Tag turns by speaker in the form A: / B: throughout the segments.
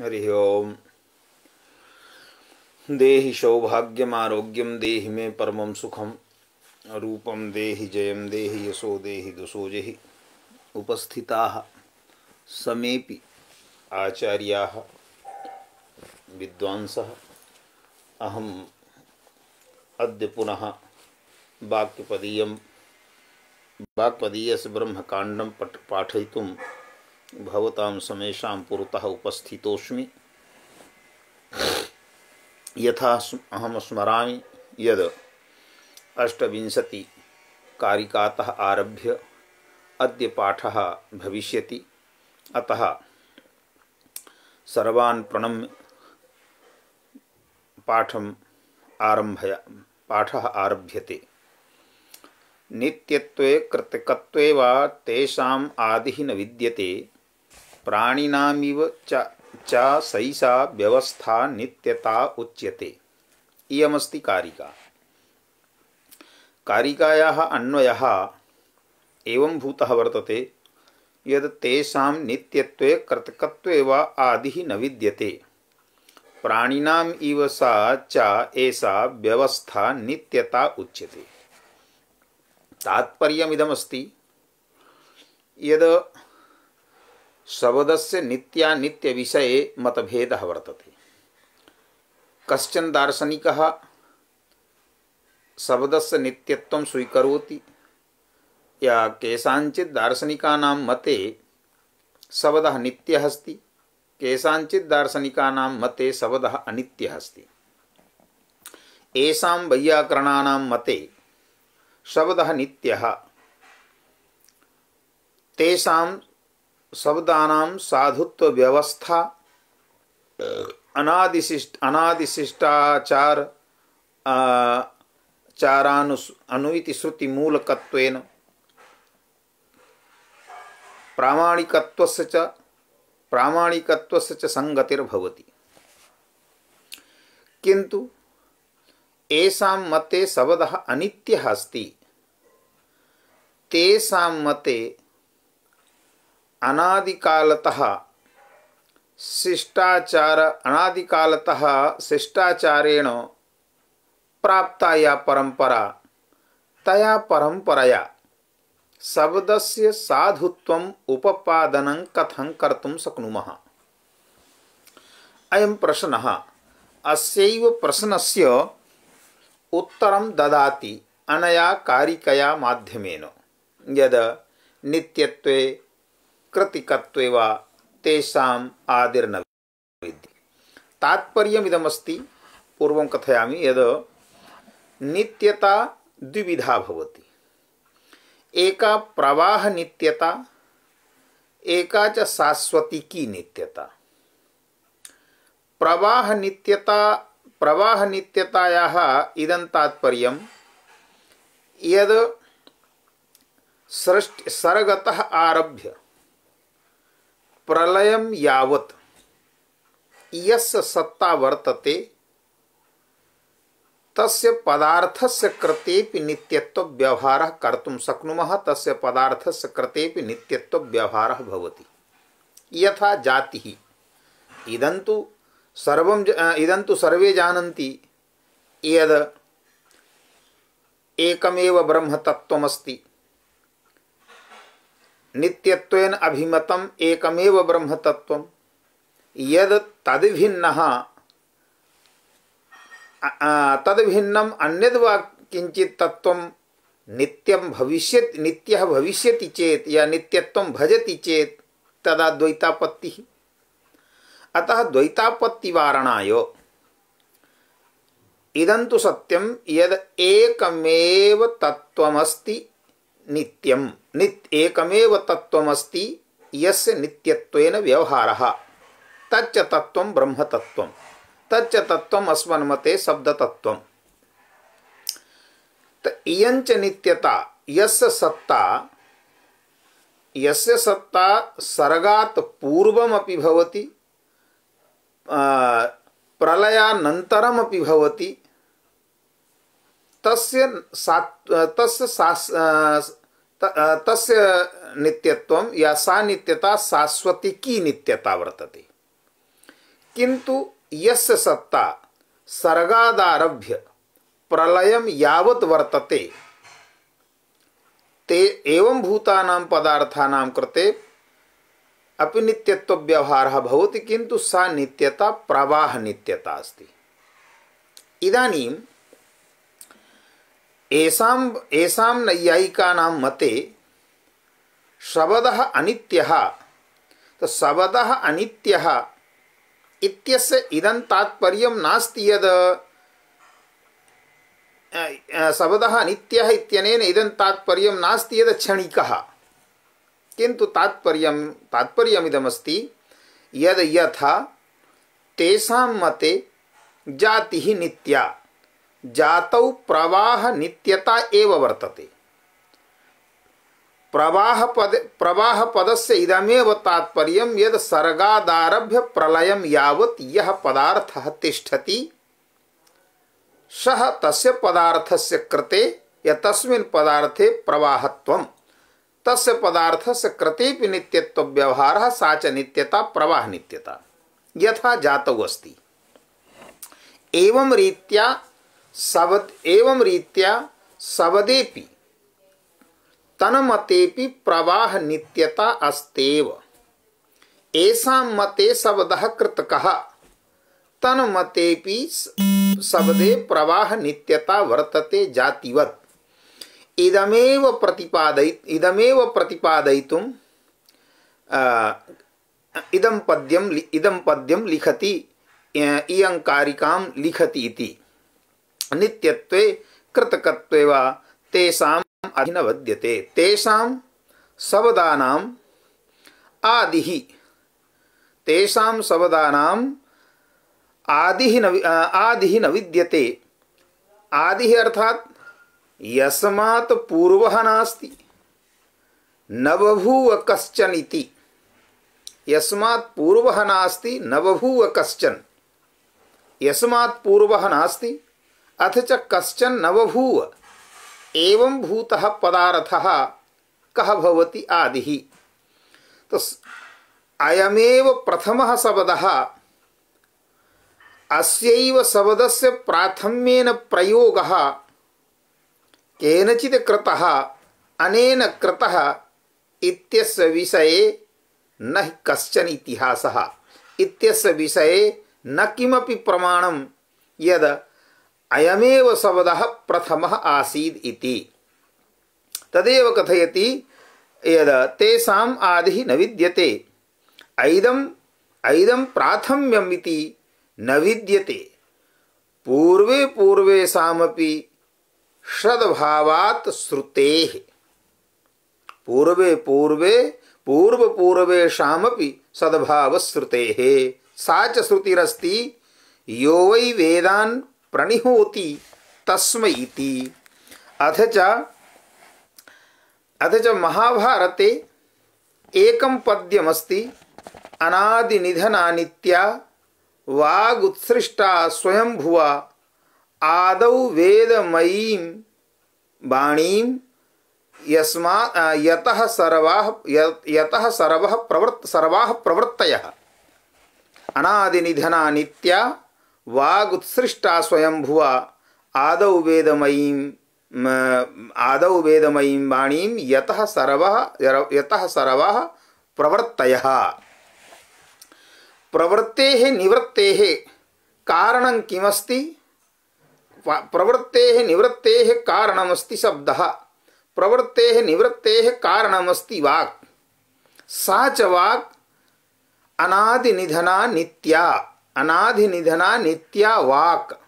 A: हरि ओम देहि आरोग्यम देहि मे परम सुखम रूपम देहि जयम देहि यशो देहि दुसोजहि उपस्थिता समेपि आचार्या विद्वांस अहम अद्य पुनः वाक्यपदीय वाक्पदीयस ब्रह्मकांडम पाठय भवतां समेशा पुरतः उपस्थितोऽस्मि यथा अहम स्मरा यद अष्टविंशति कारिकातः आरभ्य अद्य पाठः भविष्यति अतः सर्वान् प्रणम्य पाठम् आरम्भय पाठः आरभ्यते नित्यत्वे कृतकत्वे वा तेषाम् आदिः न विद्यते प्राणीनाव च च सैषा व्यवस्था नित्यता उच्यते इयमस्ति कारिका कारिकायाः अन्वयः एवं भूतः वर्तते यद् तेषां नित्यत्वे कृतकत्वे वा आदिः न विद्यते प्राणिनाम इव सा च एषा व्यवस्था नित्यता उच्यते तात्पर्यमिदमस्ति यद् शब्दस्य नित्यानित्य विषये मतभेदः वर्तते कश्चन दार्शनिकः शब्दस्य नित्यत्व स्वीकरोति या केषाञ्चित् दार्शनिका मते शब्दः नित्य अस्त केषाञ्चित् दार्शनिका मते शब्दः अनित्यः अस्त येषां मते शब्दः नित्य तेषां शब्दानाम साधुत्व व्यवस्था अनादिशिष्ट अनादिशिष्टाचार चारानु अनुति श्रुति मूलकत्वेन प्रामाणिकत्वस्य च प्रामाणिकत्वस्य च किंतु येषां मते शब्दः अनित्यः अस्ति तेषां मते अनादिकालतः शिष्टाचार अनादिकालतः शिष्टाचारेण प्राप्ता या परंपरा तया परंपरया शब्दस्य साधुत्वम उपपादनं कथं कर्तुं शक्नुमः अयं प्रश्नः अस्यैव प्रश्नस्य उत्तरं ददाति अनया कारिकया माध्यमेन यद् नित्यत्वे कृतिकत्वे वा तेषाम् आदिर्न विद्यते तात्पर्यमिदमस्ति पूर्वं कथयामि यद् नित्यता द्विविधा भवति एका प्रवाह नित्यता एका च शाश्वतिकी नित्यता प्रवाह नित्यता प्रवाह नित्यतायाः इदं तात्पर्यं यद् सृष्टि सर्गतः आरभ्य प्रलयम यावत यस सत्ता वर्तते तस्य पदार्थस्य कृतेपि नित्यत्व व्यवहारः कर्तुं शक्नुमः तस्य पदार्थस्य कृतेपि नित्यत्व व्यवहार भवति यथा जातिः इदं तु सर्वं इदं तु सर्वे जानन्ति यद एकमेव ब्रह्म ब्रह्मतत्त्वमस्ति नित्यत्वेन अभिमतम एकमेव ब्रह्म तत्व यद तदभिन्न तदभिन्नम अन्यद वा किंचित तत्व नित्यम भविष्य नित्य भविष्य चेत या नित्यत्व भजति चेत तदा द्वैतापत्ति अतः द्वैतापत्ति वारणाय इदं तो सत्यम यद एकमेव तत्वमस्ति नित्यम नित एकमेव तत्वमस्ति यस्य नित्यत्वेन व्यवहारः तच्च तत्वं ब्रह्मतत्वं तच्च तत्वम् अस्मन्मते शब्दतत्वं त इयञ्च नित्यता यस्य सत्ता यस्य सत्ता सर्गात् पूर्वमपि भवति प्रलयानन्तरमपि भवति तस्य सा तस्य तस्य नित्यत्वम या सा नित्यता शाश्वती की नित्यता वर्तते किंतु यस्य सत्ता सर्गादारभ्य प्रलयम यावत वर्तते ते एवं भूतानां पदार्थानां कृते अपि नित्यत्वव्यवहारः भवति किन्तु सा नित्यता प्रवाहनित्यता अस्ति इदानीं एसाम नैयायिका नाम मते शब्दः अनित्यः तो शब्दः अनित्यः इत्यस्य इदं तात्पर्यं नास्ति यद शब्दः अनित्यः इत्यनेन इदं तात्पर्यं नास्ति यद क्षणिकः किन्तु तात्पर्यं तात्पर्यमिदमस्ति यद यथा तेषां मते जातिः नित्या जातौ प्रवाह नित्यता एव वर्तते प्रवाह पद प्रवाह पदस्य इदमेव तात्पर्य यद सर्गादारभ्य प्रलय यावत् यह पदार्थ तिष्ठति सह तस्य पदार्थस्य कृते या तस्मिन् पदार्थे प्रवाहत्वं तस्य पदार्थस्य कृतेपि नित्यत्वव्यवहारः सा च नित्यता प्रवाहनित्यता यथा जातौ अस्ति एवं रीत्या सवद एवं रीत्या सवदेपि तनमतेपि प्रवाह नित्यता अस्तेव ऐसा मते शब्द कृतक तन्मतेपि शब्दे प्रवाह नित्यता वर्तते जातिवत् इदमेव प्रतिपादय इदमेव प्रतिपादयितुं इदं पद्यम इदं पद्यम लिखति इयंकारिकां लिखति इति नित्यत्वे कृतकत्वे वा तेषाम अभिनवद्यते तेषाम शब्दानाम आदि ही तेषाम शब्दानाम आदि ही न आदि ही न विद्यते आदि ही अर्थात यस्मात् पूर्वः नास्ति नवभूव कश्चन इति यस्मात् पूर्वः नास्ति नवभूव कश्चन यस्मात् पूर्वः नास्ति अथ च कश्चन नवभूव एवं भूत पदार्थ कह भवति आदि तो अयमेव प्रथम शब्द अस्यैव शब्दस्य प्राथम्येन प्रयोगः केनचित् कृतः कृत कृतः इत्यस्य विषये न कश्चन इतिहासः इत्यस्य न किमपि प्रमाण यद अयमेव सवदः प्रथम आसीद् इति तदेव कथयति यद् तेषाम् आदिः न विद्यते ऐदम् ऐदं प्राथम्यम् इति न विद्यते पूर्वे पूर्वेषामपि षद्भावात् श्रुतेः पूर्वे पूर्वे पूर्व पूर्वेषामपि सद्भावश्रुतेः सा च श्रुतिरस्ति यो वै वेदान् प्रणिहोति तस्म अथ च अथ च महाभारते एकं पद्यमस्ति अनादिनिधनानित्या वागुत्सृष्टा स्वयंभुवा आदौ वेदमयीं वाणीं यस्मा यतः सर्वाः यतः सर्वः प्रवृत् सर्वाः प्रवृत्तयः अनादिनिधनानित्या वागुत्सृष्टा स्वयं भुवा आदौ वेदमयी आदौ वेदमयी वाणी यत सर्व यत प्रवृत्त प्रवृत्ते निवृत्ते कारण किमस्ति प्रवृत्ते निवृत्ते कारणमस्ति शब्द प्रवृत्ते निवृत्ते कारणमस्ति वाक् सा च वाक् अनादिनिधना नित्या अनाधि निधना नित्या वाक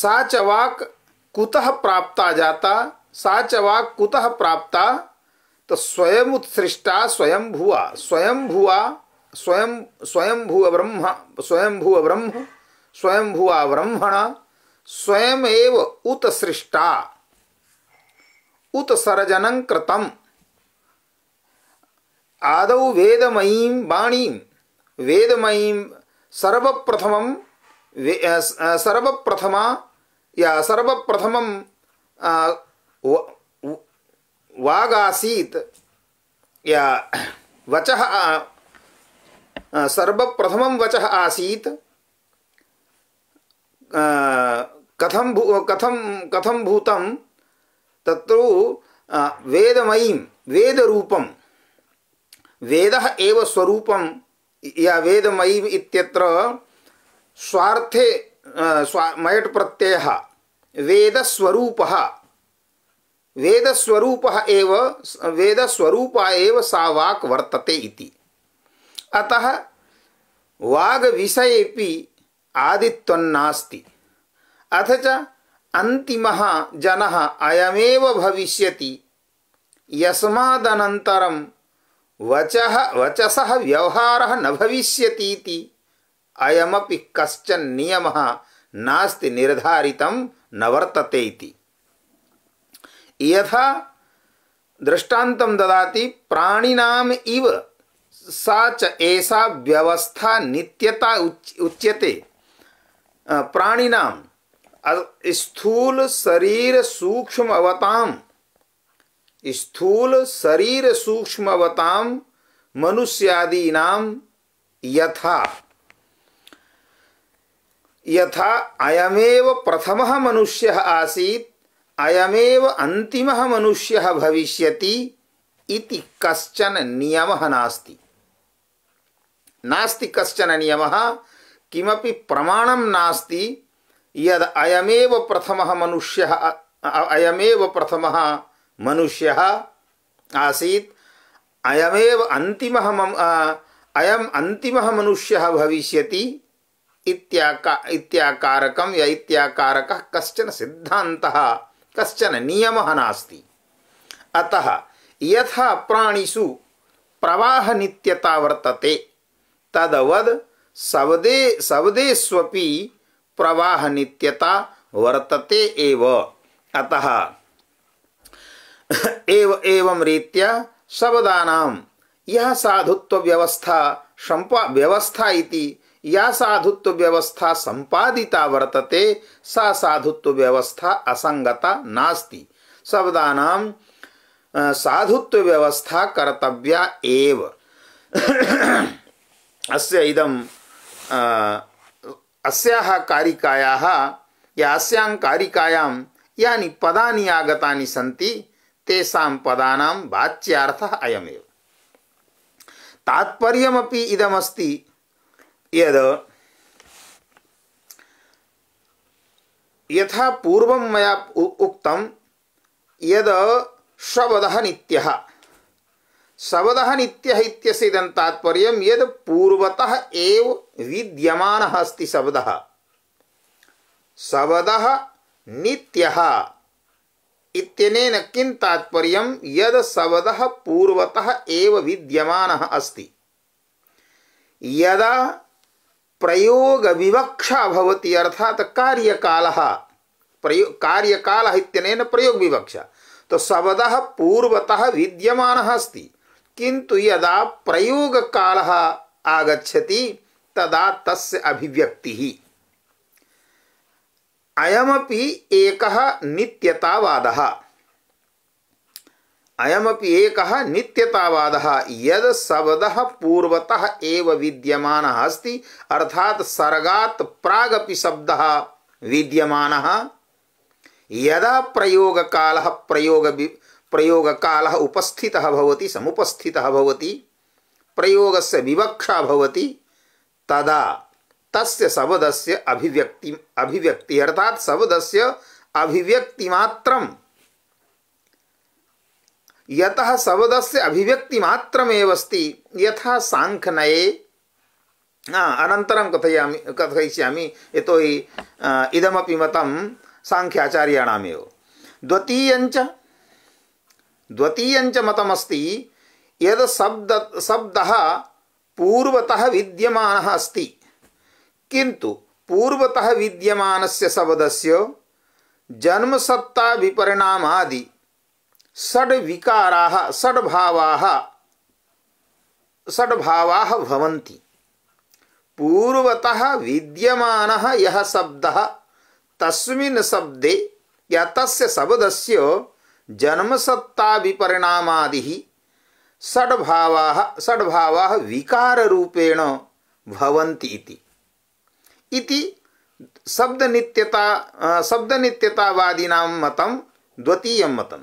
A: साच वाक कुतः प्राप्ता जाता साच वाक कुतः प्राप्ता तो स्वयं उत्सृष्टा स्वयं भुआ स्वयं भुआ स्वयं स्वयं भू ब्रह्म स्वयं भू ब्रह्म स्वयं भुआ ब्रह्मण स्वयं एव उत्सृष्टा उत्सर्जन कृतम् आदौ वेदमयी वाणीं वेदमयी सर्वप्रथमं सर्वप्रथमा या सर्वप्रथमं वागासीत् या वचः सर्वप्रथमं वचः आसीत् कथं भू कथं कथं भूतं तत्र वेदमयीं वेदरूपं वेदः एव स्वरूपं या वेदमयी इत्यत्र स्वार्थे स्वा मयट प्रत्यय वेदस्वरूप वेदस्वरूप एव वेदस्वरूपा एव सा वाक् वर्तते इति अतः वाग विषयेपि आदित्वन्नास्ति अथ च अन्तिमः जनः अयमेव भविष्यति यस्मादनन्तरं वच वचस व्यवहार न भविष्य अयम कशन नियम नास्त निर्धारित न वर्तते इति यथा दृष्टान्तं ददाति इव सा व्यवस्था नित्यता उच्य उच्यते प्राणिनाम स्थूल शरीर सूक्ष्म अवताम स्थूल शरीर सूक्ष्मवताम मनुष्यादि नाम यथा यथा अयमेव प्रथम मनुष्य आसीत अयमेव अंतिम मनुष्य भविष्य इति नियम नास्ति नास्ति कश्चन नियम किमपि प्रमाणम नास्ति यद अयमेव प्रथम मनुष्य अयमेव प्रथम मनुष्य आसी अयमेव अंतिम अयम अतिम मनुष्य भविष्य इत्याका इत्याकारकम इत्याकारक कश्चन सिद्धांत कश्चन नियम नास्ति अतः यथा प्राणिषु प्रवाह नित्यता वर्तते तदवद सवदे सवदेष्वपि प्रवाह नित्यता वर्तते एव अतः एव एवं रीत्या शब्दानाम यह साधुत्व व्यवस्था संपा व्यवस्था इति या साधुत्व व्यवस्था संपादिता वर्तते सा साधुत्व व्यवस्था असंगता नास्ति शब्दानाम साधुत्व व्यवस्था कर्तव्या एव अस्य इदं अस्याः कारिकायाः या अस्यां कारिकायां यानि पदानि आगतानि सन्ति तेषां पदानां वाच्यार्थः अयमेव तात्पर्यमपि इदमस्ति यद् यथा पूर्वं मया उक्तं यद् शबदः नित्यः शबदः नित्यः इत्यस्य इदं तात्पर्यं यद् पूर्वतः एव विद्यमानः अस्ति नित्यः इत्यनेन किं तात्पर्यं यद शब्दः पूर्वतः एव विद्यमानः अस्ति यदा प्रयोग प्रयोगविवक्षा भवति अर्थात् कार्यकालः प्रयो कार्यकालः इत्यनेन विवक्षा तो शब्दः पूर्वतः विद्यमानः अस्ति किन्तु यदा प्रयोग प्रयोगकालः आगच्छति तदा तस्य अभिव्यक्तिः अयमपि एकः नित्यतावादः अयमपि एकः नित्यतावादः यद् शब्दः पूर्वतः एव विद्यमानः अस्ति अर्थात् सर्गात् प्रागपि शब्दः विद्यमानः यदा प्रयोगकालः प्रयोग प्रयोगकालः उपस्थितः भवति समुपस्थितः भवति प्रयोगस्य विवक्षा भवति तदा तस्य शब्दस्य अभिव्यक्ति अभिव्यक्ति अर्थात शब्दस्य अभिव्यक्ति मात्रम यतः शब्दस्य अभिव्यक्ति मात्रमेव अस्ति यथा साङ्ख्यनये अनन्तरं कथयामि कथयिष्यामि यतोहि इदमपि मतं साङ्ख्याचार्याणामेव द्वितीयञ्च द्वितीयञ्च मतमस्ति यद् शब्द शब्दः पूर्वतः विद्यमानः अस्ति किन्तु पूर्वतः विद्यमानस्य शब्दस्य जन्मसत्ताविपरिणामादि षड्विकाराः षड्भावाः षड्भावाः भवन्ति पूर्वतः विद्यमानः यः शब्दः तस्मिन् शब्दे या तस्य शब्दस्य जन्मसत्ताविपरिणामादिः षड्भावाः षड्भावाः विकाररूपेण भवन्ति इति इति शब्द नित्यता शब्द नित्यतावादी नाम मतम द्वितीय मतम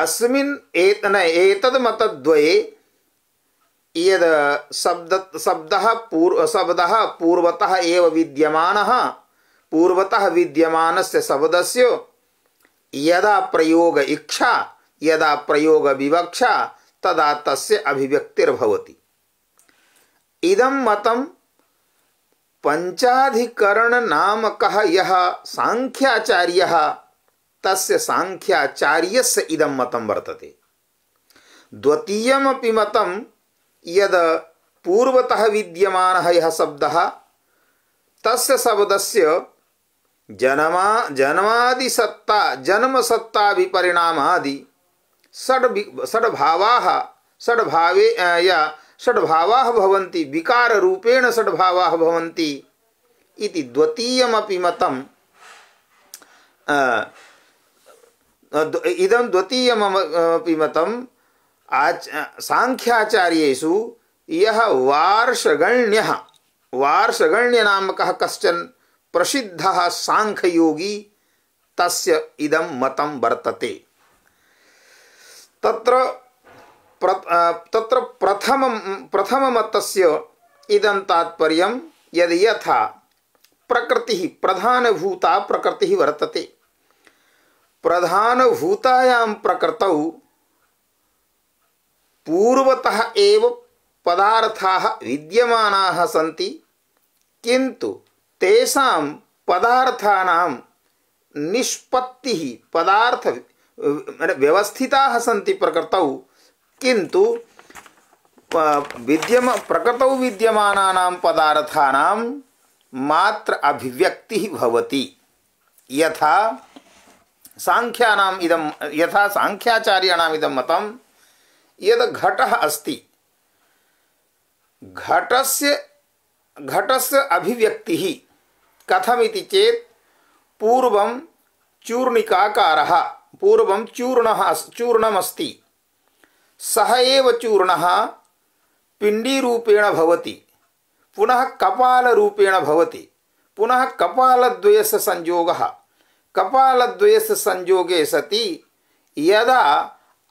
A: अस्मिन् एत न एतद् मतद्वये यद शब्द शब्दः पूर्व शब्दः पूर्वतः एव विद्यमानः पूर्वतः विद्यमानस्य शब्दस्य यदा प्रयोग इच्छा यदा प्रयोग विवक्षा तदा तस्य अभिव्यक्तिर्भवति इदं मतं पंचाधिकरण नामक यह सांख्याचार्य तस्य सांख्याचार्यस्य इदं मतं वर्तते द्वितीयमपि मतं यद पूर्वतः विद्यमानः यः शब्दः तस्य शब्दस्य जन्मा जन्मादिसत्ता जन्मसत्ताभिपरिणामादि षड् षड्भावाः षड्भावे या षड्भावा भवन्ति विकार रूपेण षड्भावा भवन्ति इति द्वितीयमपि मतं इदं द्वितीयमपि मतम् आच साङ्ख्याचार्येषु यः वार्षगण्यः वार्षगण्यनामकः कश्चन प्रसिद्धः साङ्ख्ययोगी तस्य इदं मतं वर्तते तत्र प्र तत्र प्रथमं प्रथममतस्य इदं तात्पर्यं यद् यथा प्रकृतिः प्रधानभूता प्रकृतिः वर्तते प्रधानभूतायां प्रकृतौ पूर्वतः एव पदार्थाः विद्यमानाः सन्ति किन्तु तेषां पदार्थानां निष्पत्तिः पदार्थ व्यवस्थिताः सन्ति प्रकृतौ किंतु विद्यम प्रकृत विद्यम पदार्थानां मात्र अभिव्यक्ति भवति यथा सांख्यानाम इदम यथा सांख्याचार्याणाम इदम मतम यद घट अस्ति घटस्य घटस्य अभिव्यक्ति कथमिति चेत पूर्व चूर्णिकाकार पूर्व चूर्ण चूर्णमस्ती सह चूर्ण पिंडीपेण पिण्डीरूपेण भवति पुनः कपालरूपेण भवति पुनः कपालद्वयस्य संयोगः कपालद्वयस्य संयोगे सति यदा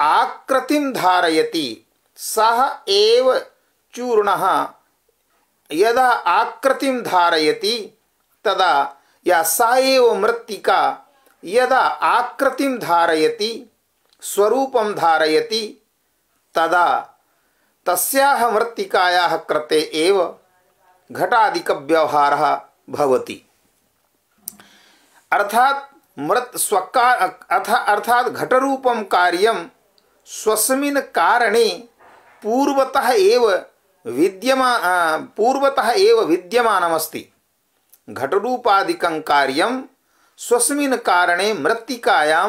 A: आकृतिं धारयति सः एव चूर्णः यदा आकृतिं धारयति तदा या सा एव मृत्तिका यदा आकृतिं धारयति स्वरूपं धारयति तदा तस्याह मृत्तिकायाः कृते एव घटादिकव्यवहारः भवति मृत मृत् स्वका अर्थात घटरूपं कार्यं स्वस्मिन कारणे पूर्वतः एव विद्यमा पूर्वतः एव विद्यमानमस्ति घटरूपादिकं कार्यं स्वस्मिन् कारणे मृत्तिकायां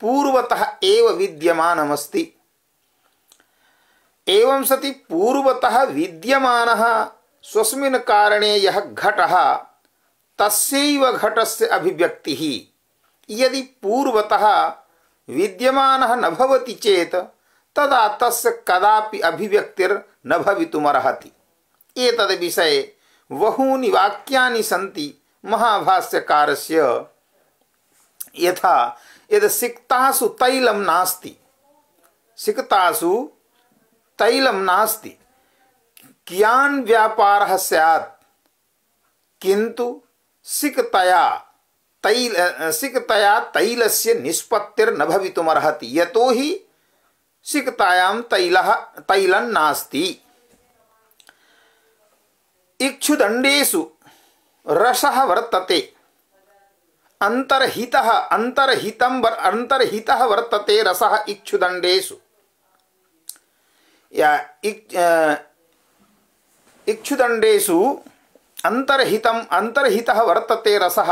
A: पूर्वतः एव विद्यमानमस्ति एवं सति पूर्वतः विद्यमानः स्वस्मिन् कारणे यः घटः तस्यैव घटस्य अभिव्यक्तिः यदि पूर्वतः विद्यमानः न भवति चेत् तदा तस्य कदापि अभिव्यक्तिर्न भवितुमर्हति एतद्विषये बहूनि वाक्यानि सन्ति महाभाष्यकारस्य यथा यद् सिक्तासु तैलं नास्ति सिक्तासु तैलम नास्ति कियान व्यापार स्यात् किंतु सिकतया तैल सिकतया तैल तैलस्य निष्पत्तिर्न भवितुमर्हति यतो ही सिकतायाम तैल तैलन नास्ति इक्षुदण्डेषु रसः वर्तते अंतरहितः अंतरहितं वर अंतरहितः वर्तते रसः इक्षुदण्डेषु या इक् इक्षुदण्डेषु अन्तर्हितम् अन्तर्हितः वर्तते रसः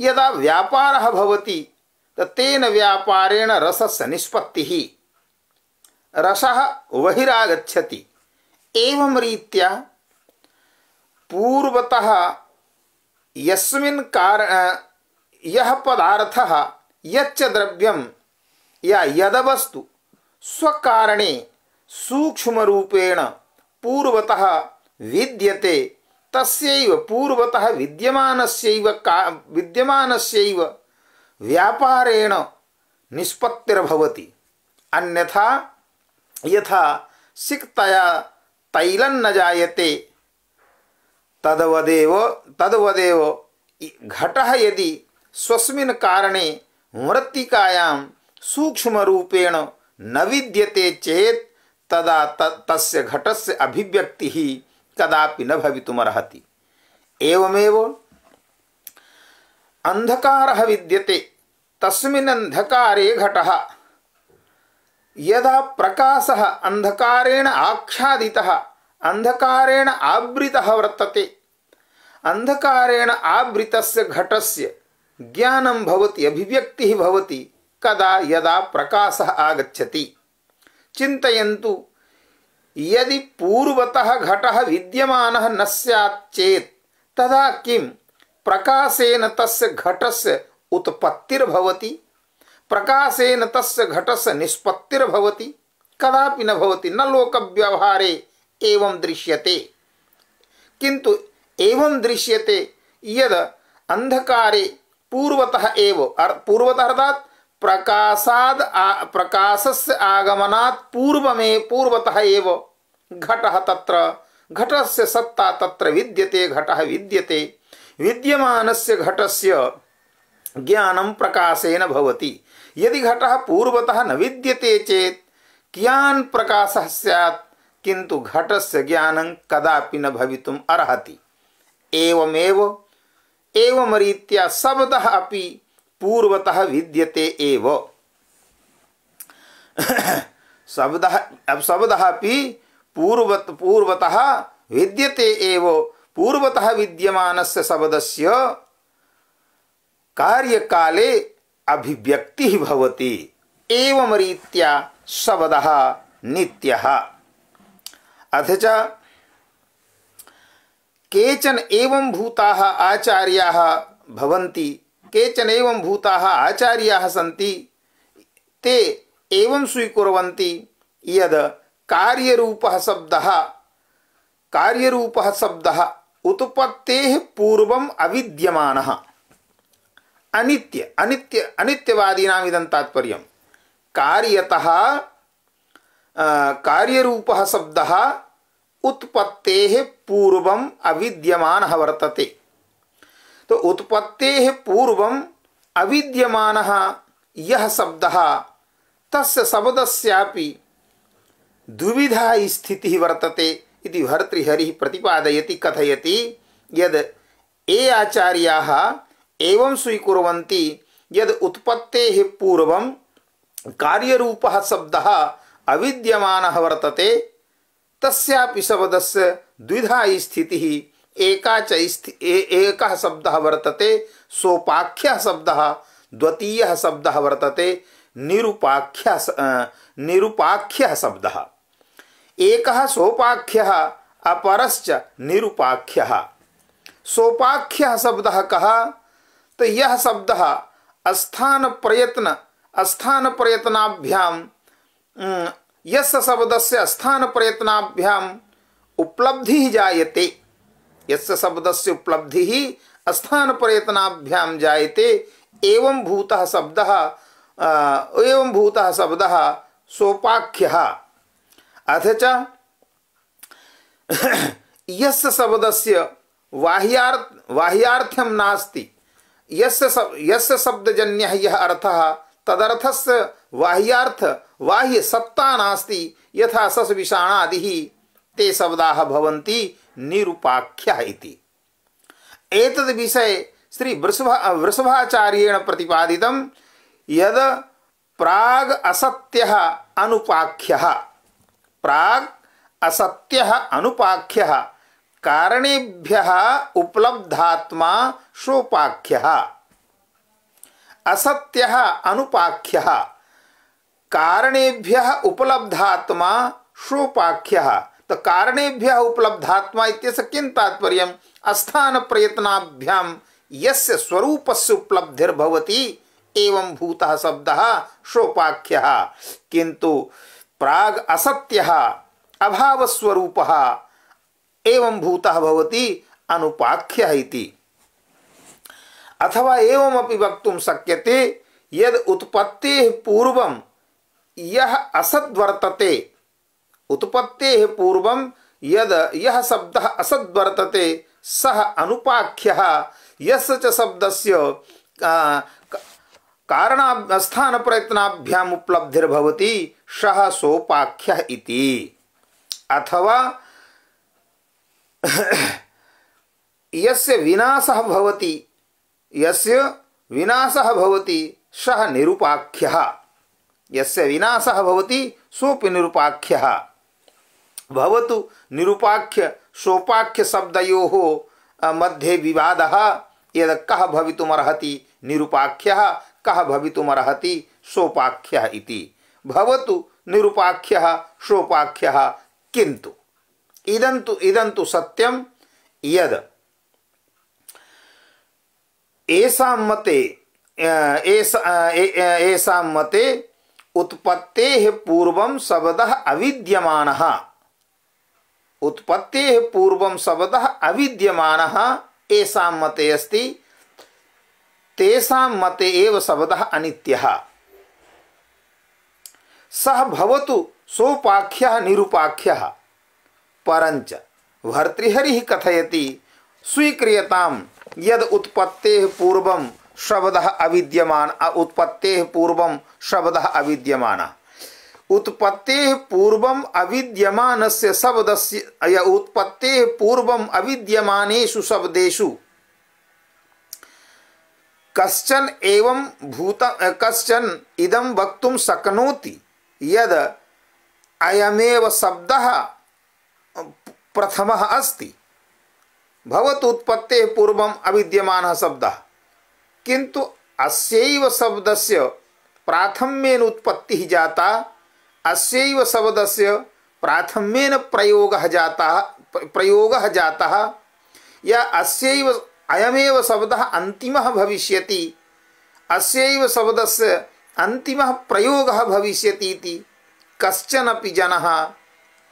A: यदा व्यापारः भवति तेन व्यापारेण रस निष्पत्तिः रसः बहिरागच्छति एवं रीत्या पूर्वतः यस्मिन् कार यः पदार्थः यच्च द्रव्यं या यदवस्तु स्वकारणे सूक्ष्म रूपेण पूर्वतः विद्यते तस्यैव पूर्वतः विद्यमानस्यैव का विद्यमानस्यैव व्यापारेण निष्पत्तिर्भवति अन्यथा यथा सिक्तया तैलन्न जायते तदवदेव तदवदेव घटः यदि स्वस्मिन् कारणे मृत्तिकायां सूक्ष्मरूपेण न विद्यते चेत् तदा तस्य घटस्य अभिव्यक्ति ही कदापि न भवितुमर्हति एवमेव अंधकारः विद्यते तस्मिन् अंधकारे घटः यदा प्रकाशः अंधकारेण आच्छादितः अंधकारेण आवृतः वर्तते अंधकारेण आवृतस्य घटस्य ज्ञानं भवति अभिव्यक्तिः भवति कदा यदा प्रकाशः आगच्छति ಚಿಂತೆಯಂತು ಯದಿ ಪೂರ್ವತಃ ಘಟ ವಿದ್ಯಮಾನ ನ ಸ್ಯಾತ್ ತದಾ ಕಿಂ ಪ್ರಕಾಶೇನ ತಸ್ಯ ಘಟಸ ಉತ್ಪತ್ತಿರ್ಭವತಿ ಪ್ರಕಾಶೇನ ತಸ್ಯ ಘಟಸ ನಿಷ್ಪತ್ತಿರ್ಭವತಿ ಕದಾಪಿ ನ ಭವತಿ ನ ಲೋಕವ್ಯವಹಾರೆ ಏವಂ ದೃಶ್ಯತೆ ಕಿಂತು ಏವಂ ದೃಶ್ಯತೆ ಯದ ಅಂಧಕಾರೆ ಪೂರ್ವತಃ ಏವ ಅರ್ ಪೂರ್ವತಃ ಅರ್ಥಾತ್ प्रकाशाद प्रकाश प्रकाशस्य आगमनात् में पूर्वत एव घट तत्र घट से सत्ता तत्र विद्यते घट विद्यते से घट से ज्ञानं प्रकाशेन भवति यदि घट पूर्वतः न विद्यते चेत कियान प्रकाश प्रकाशः किंतु घट से ज्ञान कदापि न भवितुम् अर्हति एवमेव एवं रीत्या शब्दः अपि पूर्वतः विद्यते एव शब्द अब शब्द अभी पूर्वत पूर्वतः विद्यते एव पूर्वतः विद्यमानस्य शब्दस्य कार्यकाले अभिव्यक्तिः भवति एवं रीत्या शब्द नित्य अथ च केचन एवं भूता आचार्या केचन एवं भूताः आचार्याः सन्ति ते एवं स्वीकुर्वन्ति यद् कार्यरूपः शब्दः कार्यरूपः शब्दः उत्पत्तेः पूर्वम् अविद्यमानः अनित्य अनित्य अनित्यवादीनाम् इदं कार्यतः कार्यरूपः शब्दः उत्पत्तेः पूर्वम् अविद्यमानः वर्तते तो उत्पत्ते पूर्व अविद्यम यह शब्द तस्य शब्दस्यापि दुविधा स्थिति वर्तते इति भर्तृहरि प्रतिपादयति कथयति यद ये आचार्या एवं स्वीकुर्वन्ति यद उत्पत्ते पूर्व कार्यरूपः शब्द अविद्यमानः वर्तते तस्यापि शब्दस्य द्विधा स्थितिः एका चैस्थ एकः शब्दः वर्तते सोपाख्य शब्द द्वितीय शब्द वर्तते निरुपाख्य निरुपाख्यः शब्द एक सोपाख्य अपरश्च निरुपाख्यः सोपाख्य शब्द कह तो यह शब्द स्थान प्रयत्न स्थान प्रयत्नाभ्याम शब्द से स्थान प्रयत्नाभ्याम उपलब्धि जायते यद से उपलब्धि ही स्थान प्रयत्नाभ्याम जायते एवं भूत शब्द एवं भूत शब्द सोपाख्य अथ च यस्य शब्दस्य बाह्यार्थ्यम नास्ति यस्य सब, यस्य शब्दजन्य यह अर्थः तदर्थस्य बाह्यार्थ बाह्य सत्ता नास्ति यथा सस विषाणादि ते शब्दाः भवन्ति निरुपाख्य इति एतद् विषये श्री वृषभ वृषभाचार्येण प्रतिपादितं यद् प्राग असत्यः अनुपाख्यः प्राग असत्यः अनुपाख्यः कारणेभ्यः उपलब्धात्मा शोपाख्यः असत्यः अनुपाख्यः कारणेभ्यः उपलब्धात्मा शोपाख्यः कारणेभ्य उपलब्धात्मा इत्यस्य किं तात्पर्य अस्थान प्रयत्नाभ्याम यस्य स्वरूपस्य उपलब्धिर्भवति एवं भूतः शब्दः शोपाख्यः किन्तु प्राग असत्यः अभावस्वरूपः एवं भूतः भवति अनुपाख्यः इति अथवा एवमपि वक्तुं शक्यते यद उत्पत्तेः पूर्वं यः असद्वर्तते उत्पत्ते पूर्व यद यह शब्द असद वर्तते सह अनुपाख्य यस च शब्दस्य कारण स्थान प्रयत्नाभ्याम उपलब्धिर्भवति सह सोपाख्य इति अथवा यस्य विनाशः भवति यस्य विनाशः भवति सः निरुपाख्यः यस्य विनाशः भवति सोऽपि निरुपाख्यः भवतु निरुपाख्य सोपाख्य शब्दयो मध्ये विवाद यद कह भवितुमर्हति निरुपाख्य कह भवितुमर्हति सोपाख्य इति भवतु निरुपाख्य सोपाख्य किंतु इदंतु इदंतु सत्यम यद ऐसा मते ऐसा मते उत्पत्ते पूर्व शब्द अविद्यमान उत्पत्ति पूर्व शब्द अविद्यम ऐसा मते अस्ति मते एव शब्द अनित्य सह भवतु सोपाख्य निरुपाख्य परंच भर्तृहरि कथयति स्वीक्रियता यद उत्पत्ते पूर्व शब्द अविद्यमान उत्पत्ते पूर्व शब्द अविद्यमानः उत्पत्ते पूर्वम अविद्यमान से शब्द उत्पत्ते पूर्वम अविद्यमानु शब्देशु कश्चन एवं भूत कश्चन इदम वक्त शक्नोति यद अयमेव शब्द प्रथम अस्ति भवत उत्पत्ते शब्द अविद्यमानः शब्दः किंतु अस्यैव शब्दस्य उत्पत्ति जाता अस्व शब्द से प्राथम्यन प्रयोग जाता प्रयोग जाता या अस्व अयमेव शब्द अंतिम भविष्य अस्व शब्द से अंतिम प्रयोग भविष्य कशन जन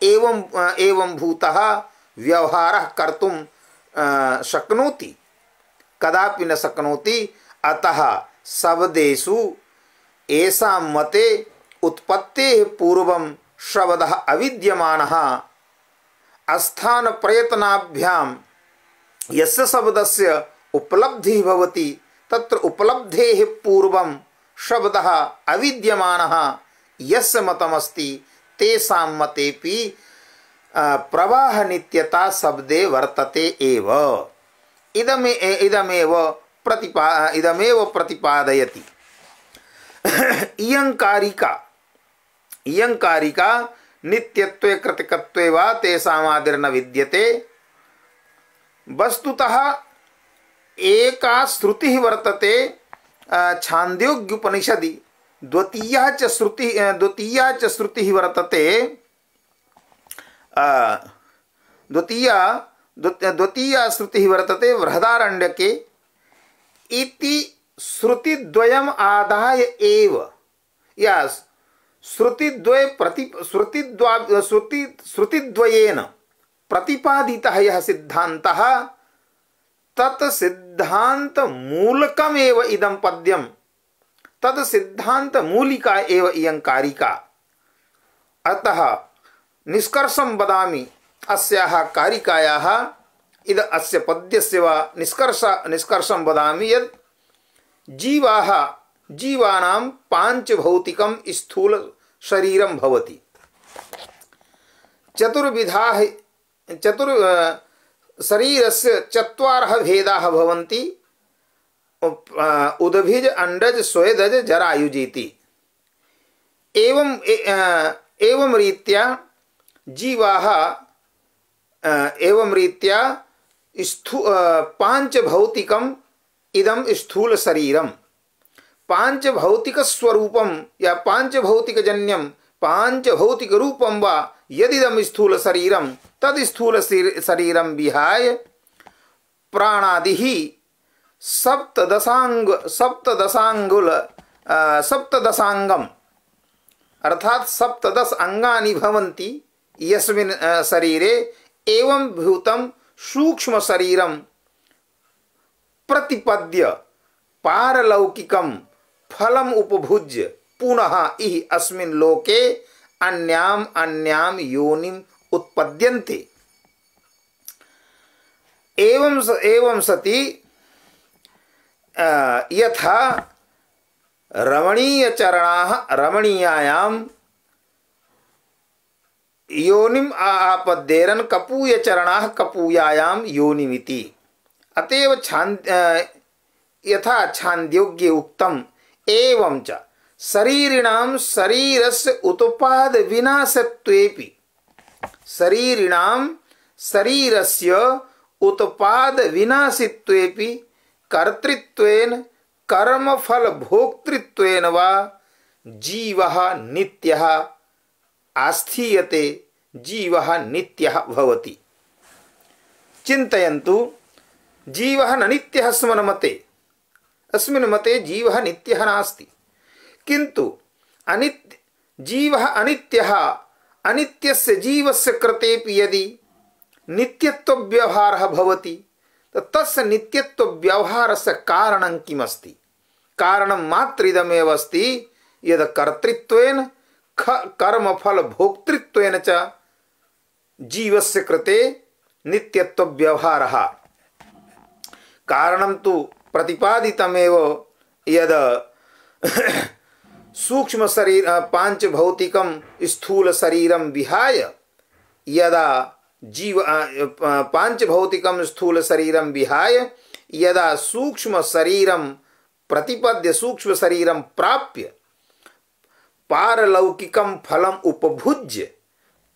A: एवं एवं भूत व्यवहार कर्तुं शक्नो कदापि न शक्नो अतः शब्देशु मते उत्पत्ते पूर्व शब्द अविद्यम अस्थान प्रयत्नाभ्याम यस्य शब्दस्य उपलब्धि भवति तत्र उपलब्धेः पूर्वं शब्दः अविद्यमानः यस्य मतमस्ति तेषां मतेपि प्रवाह नित्यता शब्दे वर्तते एव इदमे इदमेव प्रतिपा इदमेव प्रतिपादयति इयङ्कारिका इयंकारिका नित्यत्व कृतकत्व व तेषामादिर न विद्यते वस्तुतः एका श्रुति वर्तते छांद्योग्युपनिषदि द्वितीय च श्रुति द्वितीय च श्रुति वर्तते द्वितीय द्वितीय श्रुति वर्तते बृहदारण्यके इति श्रुतिद्वयम् आदाय एव या श्रुतिद्वय प्रति श्रुतिद्वा श्रुति श्रुतिद्वयेन प्रतिपादितः यः सिद्धान्तः तत् सिद्धान्तमूलकमेव इदं पद्यं तत् सिद्धान्तमूलिका एव इयं कारिका अतः निष्कर्षं वदामि अस्याः कारिकायाः इद अस्य पद्यस्य वा निष्कर्ष निष्कर्षं वदामि यत् जीवाः जीवा पांच भौतिक स्थूल शरीर भवति चतुर्विधा चतुर शरीर से भेदाः भवन्ति उदभिज अंडज स्वेदज जरायुजीति एवं एवं रीत्या जीवा एवं रीत्या स्थू पांच भौतिकम इदम स्थूल शरीरम पांच भौतिक स्वरूपम या पांच भौतिक जन्यम पांच भौतिक रूपम व यदिदम स्थूल शरीरम तद स्थूल शरीरम विहाय प्राणादि ही सप्तदशांग सप्तदशांगुल सप्तदशांगम अर्थात सप्तदश अंगानी भवन्ति यस्मिन् शरीरे एवं भूतम सूक्ष्म शरीरम प्रतिपद्य पारलौकिकम फलम उपभुज्य पुनः इह अस्मिन लोके अन्याम अन्याम योनिम उत्पद्यन्ते एवं एवं सति यथा रमणीय चरणाः रमणीयायाम योनिम आपदेरन कपूय चरणाः कपूयायाम योनिमिति अतएव छांद यथा छांद्योग्य उक्तम एवं च शरीरिणाम शरीरस्य उत्पाद विनाशत्वेपि शरीरिणाम से उत्पाद विनाशित्वेपि कर्तृत्वेन कर्मफल भोक्तृत्वेन वा जीव नित्य आस्थीयते जीव नित्य भवति जीव न नित्य स्मनमते अस्मिन् मते जीवः नित्यः नास्ति किन्तु अनित्य जीवः अनित्यः अनित्यस्य जीवस्य कृतेपि यदि नित्यत्वव्यवहारः भवति तस्य नित्यत्वव्यवहारस्य कारणं किमस्ति कारणं मात्रिदमेव अस्ति यद् कर्तृत्वेन ख कर्मफलभोक्तृत्वेन च जीवस्य कृते नित्यत्वव्यवहारः कारणं तु प्रतिपादितमेव यद सूक्ष्म शरीर पांच स्थूल विहाय यदा जीव पांच भौतिकम स्थूल विहाय यदा सूक्ष्म शरीरम प्रतिपद्य सूक्ष्म प्राप्य पारलौकिकम फलम उपभुज्य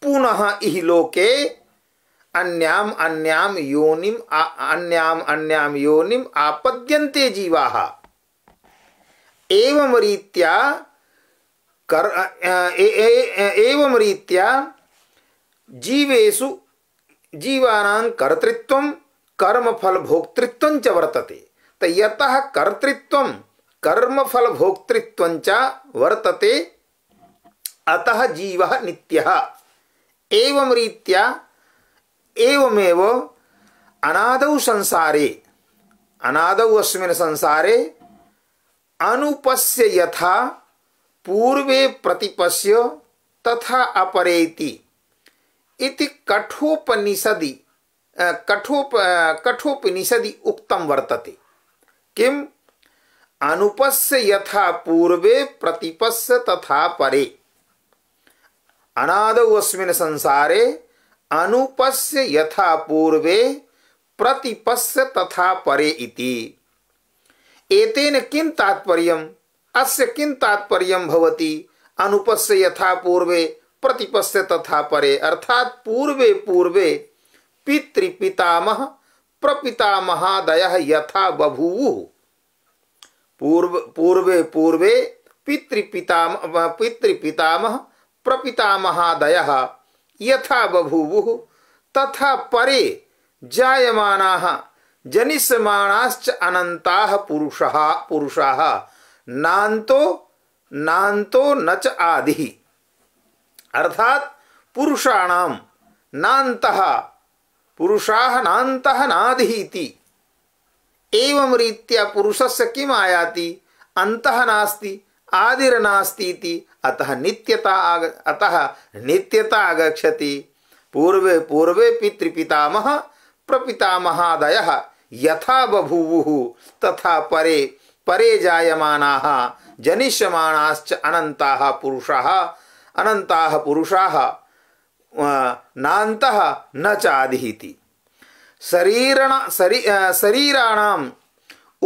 A: पुनः इह लोके अन्याम अन्याम योनिम अन्याम अन्याम योनिम आपद्यन्ते जीवा एवं रीत्या कर एवं रीत्या जीवेशु जीवानां कर्तृत्व कर्मफल भोक्तृत्वं च वर्तते तो यतः कर्तृत्व कर्मफल भोक्तृत्वं च वर्तते अतः जीवः नित्यः एवं रीत्या एवमेव अनादौ संसारे अनादौ अस्मिन् संसारे अनुपस्य यथा पूर्वे प्रतिपस्य तथा अपरेति इति कठोपनिषदि कठोप कठोपनिषदि उक्तम वर्तते किम अनुपस्य यथा पूर्वे प्रतिपस्य तथा परे अनादौ अस्मिन् संसारे अनुपस्य यथा पूर्वे प्रतिपस्य तथा परे इति एतेन किं तात्पर्यम् अस्य किं तात्पर्यं भवति अनुपस्य यथा पूर्वे प्रतिपस्य तथा परे अर्थात पूर्वे पूर्वे पितृपितामह प्रपितामहादय यथा बभूव पूर्व पूर्वे पूर्वे पितृपितामह पितृपितामह प्रपितामहादय यथा बभूवु तथा परे जायमानाः जनिसमाणाश्च अनंता पुरुषा पुरुषाः नान्तो नान्तो न च आदिः अर्थात पुरुषाणाम नान्तः पुरुषा नान्तः नादिः एवं रीत्या पुरुषस्य किम आयाति अंत नास्ति आदिर्नास्ति इति अतः नित्यता आग अतः नित्यता आगछति पूर्वे पूर्वे पितृपितामह प्रपितामहादय यथा बभूवु तथा परे परे जायमानाः जनिष्यमाणाश्च अनन्ताः पुरुषाः अनन्ताः पुरुषाः नान्तः न चादिहिति शरीरण शरी शरीराणाम्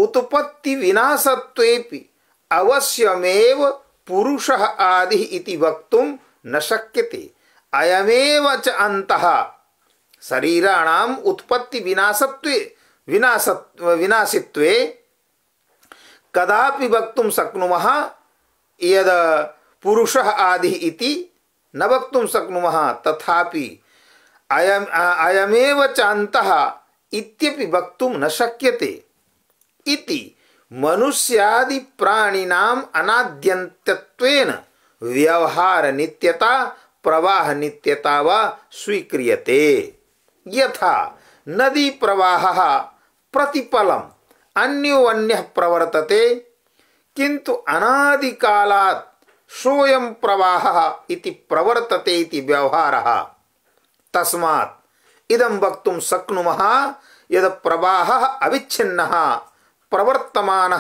A: उत्पत्ति विनाशत्वेपि अवश्यमेव पुरुषः आदि वक्त वक्तुं न शक्यते अयमेव च अन्तः शरीराणाम् उत्पत्तिविनाशत्वे विनाश विनाशित्वे कदापि वक्तुं शक्नुमः यद् पुरुषः आदिः न वक्त शक्नुमः तथापि अयम् अयमेव च अन्तः इत्यपि वक्तुं न शक्यते इति मनुष्यादि प्राणिनाम अनाद्यंतत्वेन व्यवहार नित्यता प्रवाह नित्यता व स्वीक्रियते यथा नदी प्रवाह प्रतिपलम अन्योन्य प्रवर्तते किंतु अनादिकालात् सोयम प्रवाह इति प्रवर्तते इति व्यवहार तस्मात् इदं वक्तुं शक्नुमः यद प्रवाह अविच्छिन्न प्रवर्तमान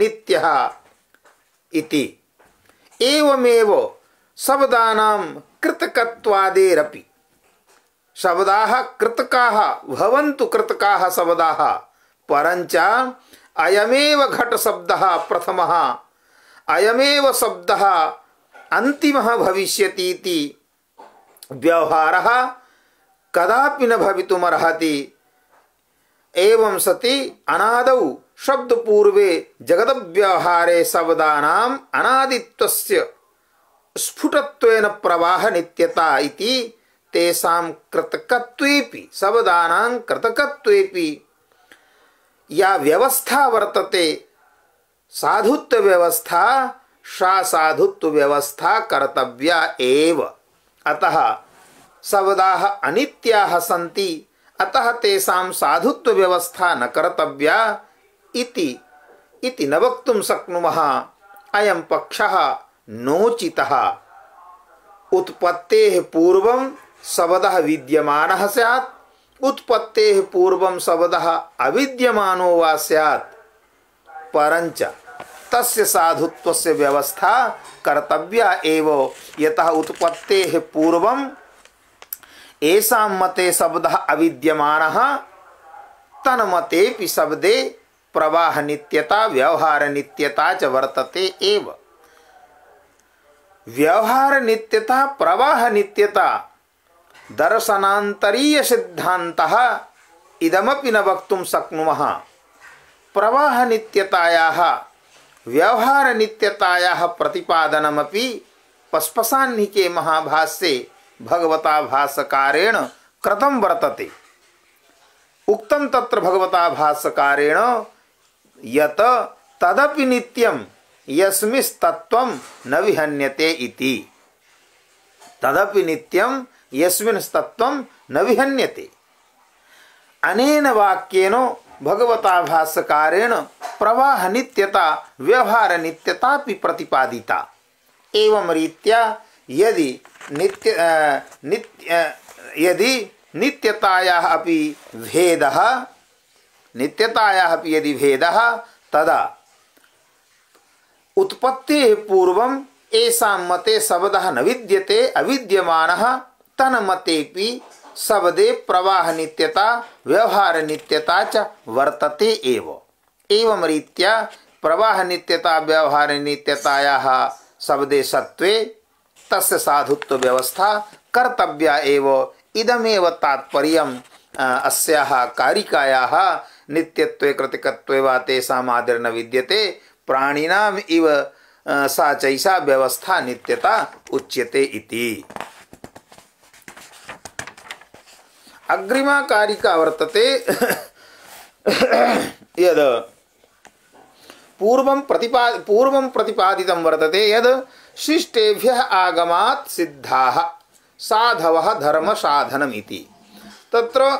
A: नित्य एवमेव शब्दानां कृतकत्वादेरपि शब्दाः कृतकाः भवन्तु कृतकाः शब्दाः परञ्च अयमेव घटशब्दः प्रथमः अयमेव शब्दः अन्तिमः भविष्यति इति व्यवहारः कदापि न भवितुमर्हति एवं सति अनादौ शब्द पूर्वे जगत व्यवहारे शब्दानाम अनादित्वस्य स्फुटत्वेन प्रवाह नित्यता इति तेषां कृतकत्वेपि शब्दानां कृतकत्वेपि या व्यवस्था वर्तते साधुत्व व्यवस्था सा साधुत्व व्यवस्था कर्तव्या एव अतः शब्दाः अनित्याः सन्ति अतः तेषां साधुत्व व्यवस्था न कर्तव्या इति इति न वक्त शक्नु अयं पक्ष नोचि उत्पत्ते पूर्व शबद विद्यम सैत् उत्पत्ते पूर्व शबद अविद्यमानो सैत् परंच तस्य साधुत्वस्य व्यवस्था कर्तव्या एव यतः उत्पत्तेः पूर्वं येषां मते शब्दः अविद्यमानः तन्मतेऽपि शब्दे प्रवाह नित्यता व्यवहार नित्यता च वर्तते एव व्यवहार नित्यता प्रवाह नित्यता दर्शनातरीय सिद्धांत इदमी न वक्त शक्नु प्रवाह नित्यता व्यवहार नित्यतायाः प्रतिपादनमपि पस्पसान्निके महाभाष्ये भगवता भाष्यकारेण कृत वर्तते उत्तर तत्र भगवता भाष्यकारेण यत तदपि नित्यम यस्मिस्तत्वम न विहन्यते इति तदपि नित्यम यस्मिंस्तत्वम न विहन्यते अनेन वाक्येन भगवता भाष्यकारेण प्रवाह नित्यता व्यवहार नित्यता भी प्रतिपादिता एवं रीत्या यदि नित्य नित्य यदि नित्यतायाः अपि भेदः नित्यताया यदि भेद तदा उत्पत्ति पूर्व ऐसा मते शब्दः न विद्यते अविद्यम तन मते शब्दे प्रवाह नित्यता व्यवहार नित्यता च वर्तते एव एवं रीत्या प्रवाह नित्यता व्यवहार नित्यतायाः शब्दे सत्वे तस् साधुत्व व्यवस्था कर्तव्या एव इदमेव तात्पर्य अस्याः कारिकायाः नित्यत्वे कृतिकत्वे वा तेषाम आदिर्न विद्यते प्राणिनाम इव सा चैषा व्यवस्था नित्यता उच्यते इति अग्रिमा कारिका वर्तते यद पूर्व प्रतिपा पूर्व प्रतिपादित वर्तते यद शिष्टेभ्य आगमात् सिद्धा साधव धर्म साधनमिति तत्र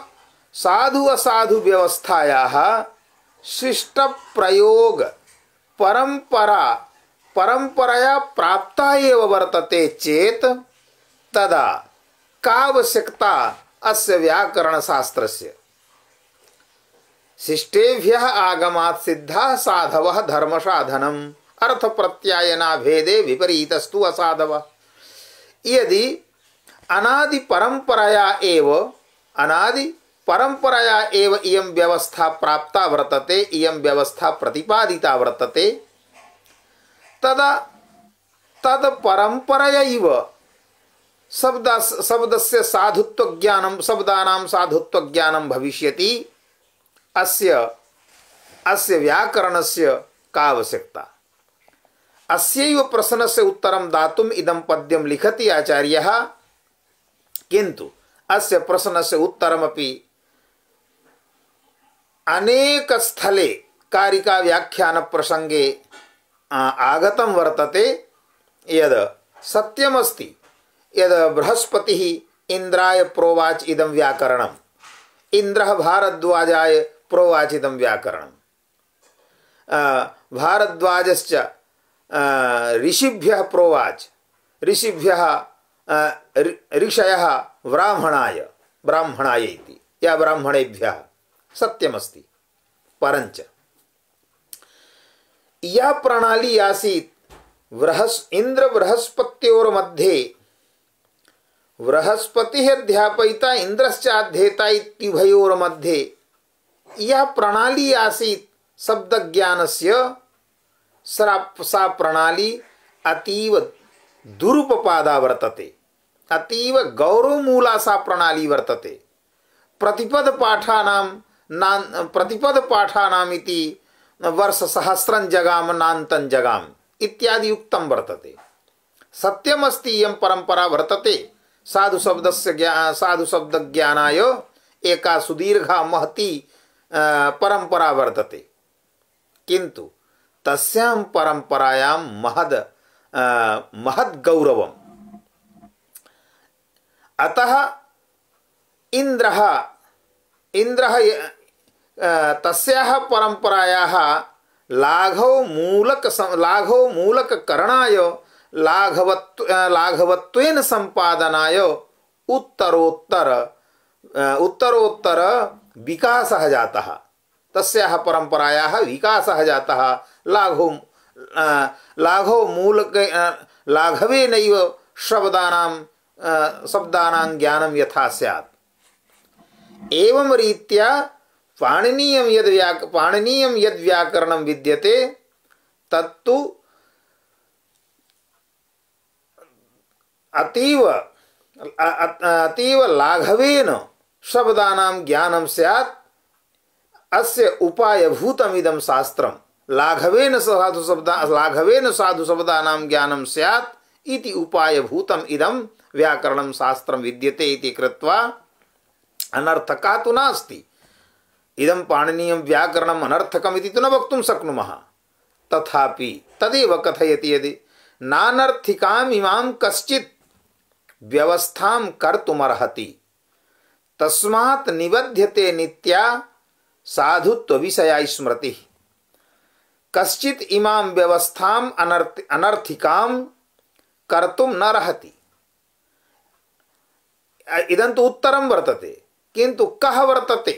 A: साधु असाधु व्यवस्थाया शिष्ट प्रयोग परंपरा परंपरया प्राप्त एव वर्तते चेत तदा का आवश्यकता अस्य व्याकरण से शिष्टेभ्य आगमा सिद्धा साधव धर्म साधनम अर्थ प्रत्यायना भेदे विपरीतस्तु असाधव यदि अनादि परंपराया एव अनादि परंपराया एव इयं व्यवस्था प्राप्ता वर्तते इं व्यवस्था प्रतिपादिता वर्तते तदा तद परंपरया इव शब्द ज्ञान साधुत्वज्ञानं साधुत्व ज्ञान भविष्य अस्य अस्य व्याकरणस्य का आवश्यकता अस्यैव प्रश्नस्य उत्तरं दातुम् इदं पद्यं लिखति आचार्यः किन्तु अस्य से उत्तरमी अनेक स्थले कारिका व्याख्यान प्रसंगे आगत वर्तते यद सत्यमस्ति यद बृहस्पति इंद्राय प्रोवाच इदं व्याकरण इंद्र भारद्वाजा प्रोवाच इदं व्याकरण भारद्वाज ऋषिभ्य प्रोवाच ऋषिभ्य ऋषय ब्राह्मणा ब्राह्मणा या ब्राह्मणेभ्य सत्यमस्ति परञ्च या प्रणाली आसीत् बृहस् इन्द्रबृहस्पत्योर्मध्ये बृहस्पतिः अध्यापयिता इन्द्रश्च अध्येता इत्युभयोर्मध्ये या प्रणाली आसीत् शब्दज्ञानस्य सा प्रणाली अतीव दुरुपपादा वर्तते अतीव गौरवमूला सा प्रणाली वर्तते प्रतिपदपाठानां ना प्रतिपदपाठानाम् वर्ष वर्षसहस्रं जगाम नान्तं जगाम इत्यादि युक्तं वर्तते सत्यमस्ति इयं परंपरा वर्तते साधुशब्दस्य ज्ञा ज्ञानाय एका सुदीर्घा महती परंपरा वर्तते किन्तु तस्यां महद महद गौरव अतः इंद्र इंद्र तस्याः परम्परायाः लाघव मूलक लाघव मूलक करणाय लाघवत्व लाघवत्वेन संपादनाय उत्तरोत्तर उत्तरोत्तर विकासः जातः तस्याः परम्परायाः विकासः जातः लाघव लाघव मूलक लाघवेनैव शब्दानां शब्दानां ज्ञानं यथा स्यात् एवं रीत्या पाणनीय यद व्या पाणनीय यद व्याकरण विद्यते तत्तु अतीव अतीव लाघवेन शब्दानां ज्ञान सैत् अस उपायभूतमिदं शास्त्र लाघवेन साधु शब्द लाघवेन साधु शब्दानां ज्ञान सैत् इति व्याकरण शास्त्र विद्यते कृत्वा अनर्थका तो नास्ती इदम पाणनीय व्याकरण अनर्थकमिति तो न वक्त शक्नुमः तथा तदेव कथयति यदि नानर्थिकाम् इमां व्यवस्था कर्तमर्हति कर्तुमर्हति तस्मात् निबध्यते नित्या साधुत्वविषया स्मृतिः कश्चित् इमां व्यवस्थाम् अनर्थ अनर्थिकां न रहति इदं तु उत्तरं वर्तते किंतु कह वर्तते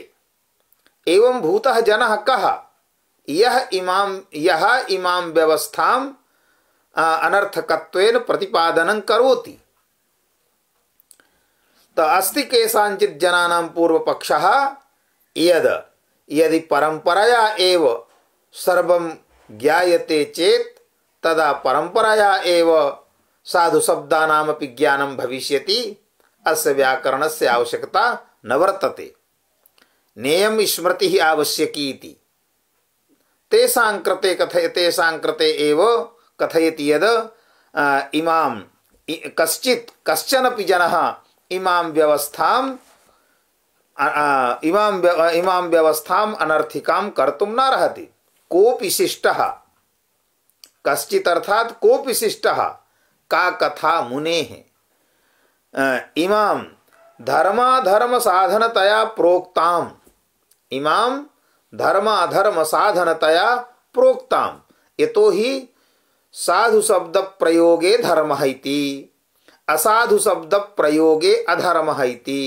A: एवं भूत जन कह यह इमाम यह इमाम व्यवस्था अनर्थक प्रतिपादन करोति तो अस्ति केषाञ्चित् जान पूर्वपक्ष यद यदि परंपरया एव सर्व ज्ञाते चेत तदा परंपरया एव साधु साधुशब्दानामपि ज्ञानं भविष्यति अस्य व्याकरणस्य आवश्यकता न वर्तते नेयम स्मृति ही आवश्यकी थी तेषां कृते कथय तेषां कृते एव कथयति यद् इमां कश्चित् कश्चनपि जनः इमां व्यवस्थां इमां इमां व्यवस्थां अनर्थिकां कर्तुं नार्हति कोऽपि शिष्टः कश्चित् अर्थात् कोऽपि शिष्टः का कथा मुने मुनेः इमां धर्माधर्मसाधनतया प्रोक्तां इमाम धर्म अधर्म साधनतया प्रोक्ताम यतो ही साधु शब्द प्रयोगे धर्म हैति असाधु शब्द प्रयोगे अधर्म हैति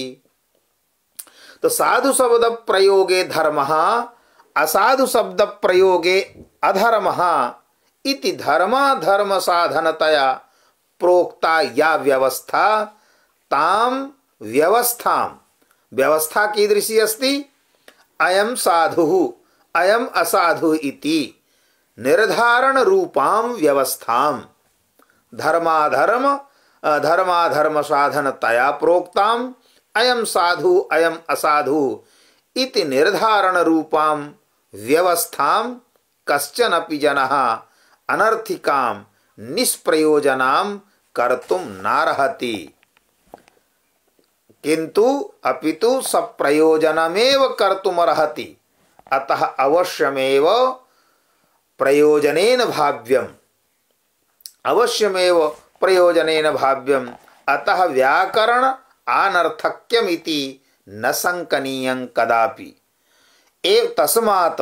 A: तो साधु शब्द प्रयोगे धर्म असाधु शब्द प्रयोगे अधर्म इति धर्माधर्म साधनतया प्रोक्ता या व्यवस्था ताम व्यवस्था व्यवस्था कीदृशी अस्ती अयम साधु अयम असाधु इति निर्धारण रूपां व्यवस्थाम धर्माधर्म धर्माधर्म साधन तया प्रोक्ताम अयम साधु अयम असाधु इति निर्धारण रूपां व्यवस्थाम कश्चन जन जनः अनर्थिकाम कर्तुम नारहति किंतु अपितु सप्रयोजनमेव कर्तुमर्हति अतः अवश्यमेव प्रयोजनेन भाव्यम अवश्यमेव प्रयोजनेन भाव्यम अतः व्याकरण अनर्थक्यमिति न संकनीय कदापि एव तस्मात्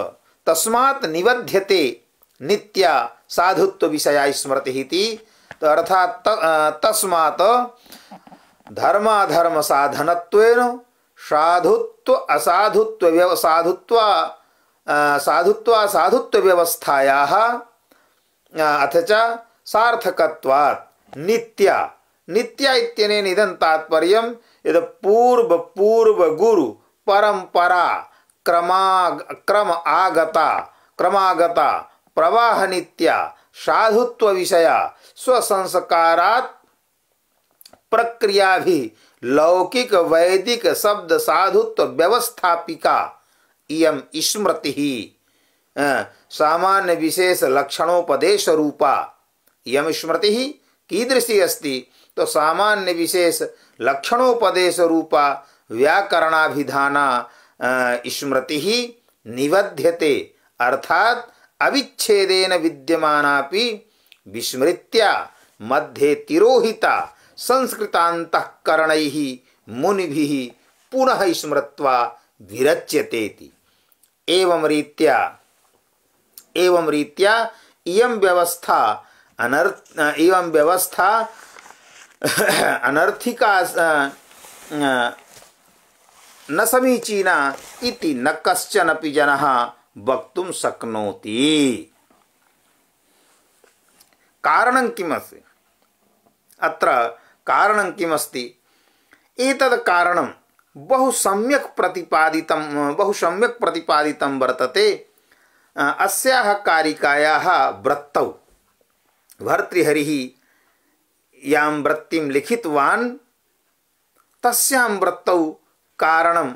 A: तस्मात् निबध्यते नित्या साधुत्व विषया स्मृति तो अर्थात तस्मात् धर्माधर्म साधनत्वेन साधुत्व असाधुत्व व्यव साधुत्व साधुत्व साधुत्व व्यवस्थाया अथ च सार्थकत्वात् नित्या नित्या इत्यनेन इदं तात्पर्यं यद् पूर्व पूर्व गुरु परंपरा क्रमा क्रम आगता क्रमागता प्रवाहनित्या साधुत्वविषया स्वसंस्कारात् प्रक्रिया भी लौकिक वैदिक शब्द साधुत्व व्यवस्थापिका इम स्मृति ही सामान्य विशेष लक्षणोपदेश रूपा यम स्मृति ही कीदृशी अस्ति तो सामान्य विशेष लक्षणोपदेश रूपा व्याकरणाभिधाना स्मृति ही निबध्यते अर्थात अविच्छेदेन विद्यमानापि विस्मृत्या मध्ये तिरोहिता संस्कृतांतकरण ही मुनि भी पुनः स्मृत्वा विरच्यते एवं रीत्या एवं रीत्या इयम व्यवस्था अनर्थ एवं व्यवस्था अनर्थिका न समीचीना इति न कश्चन जन वक्त शक्नोति कारण किमस्ति अत्र कारण किमस्त कारण बहु सम्यक् प्रतिपादित बहु सम्यक् प्रतिपादित वर्तते अस्याः कारिकायाः वृत्तौ भर्तृहरिः यां वृत्तिं लिखितवान् तस्यां वृत्तौ कारणं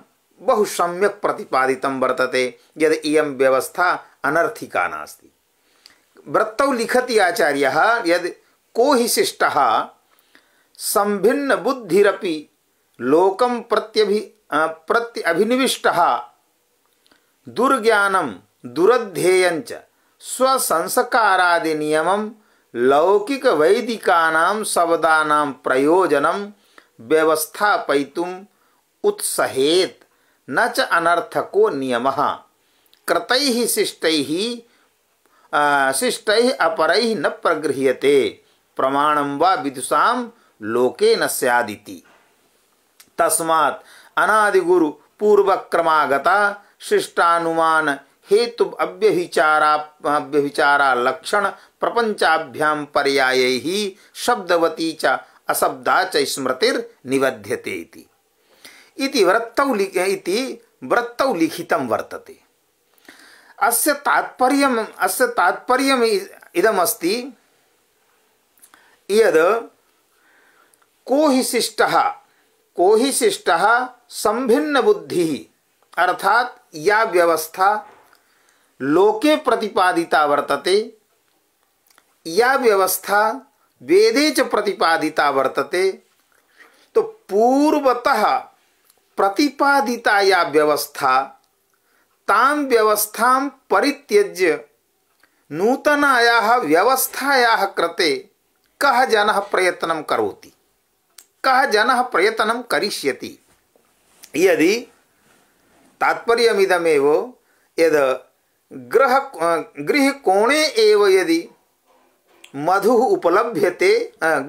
A: बहु सम्यक् प्रतिपादितं वर्तते यद् इयं व्यवस्था अनर्थिका नास्ति वृत्तौ लिखति आचार्यः यद् को हि शिष्टः संभिन्न बुद्धिरपि लोकम प्रत्यभि प्रत्य अभिनिविष्ट दुर्ज्ञानम दुरध्येयञ्च स्वसंस्कारादि नियमम लौकिक वैदिकानाम शब्दानाम प्रयोजनम व्यवस्थापयितुम उत्सहेत न च अनर्थको नियम कृत शिष्ट शिष्ट अपर न प्रगृह्यते प्रमाण व विदुषा लोके न स्यादिति तस्मात् अनादिगुरु पूर्वक्रमागता शिष्टानुमान हेतु अव्यभिचारा लक्षण प्रपंचाभ्याम पर्याय ही शब्दवती च असब्दा च स्मृतिर निबध्यते इति वृत्तौ इति वृत्तौ लिखितं वर्तते अस्य तात्पर्यम् अस्य तात्पर्यम् इदमस्ति यद् को ही शिष्ट को ही शिष्ट संभिन्न बुद्धि अर्थात या व्यवस्था लोके प्रतिपादिता वर्तते या व्यवस्था वेदे च प्रतिपादिता वर्तते तो पूर्वतः प्रतिपादिता या व्यवस्था ताम व्यवस्था परित्यज्य नूतनाया व्यवस्थाया कृते कह जन प्रयत्न करोति कह जनः प्रयत्न करिष्यति यदि तात्पर्य यद ग्रह गृहकोणे एव यदि मधु उपलभ्यते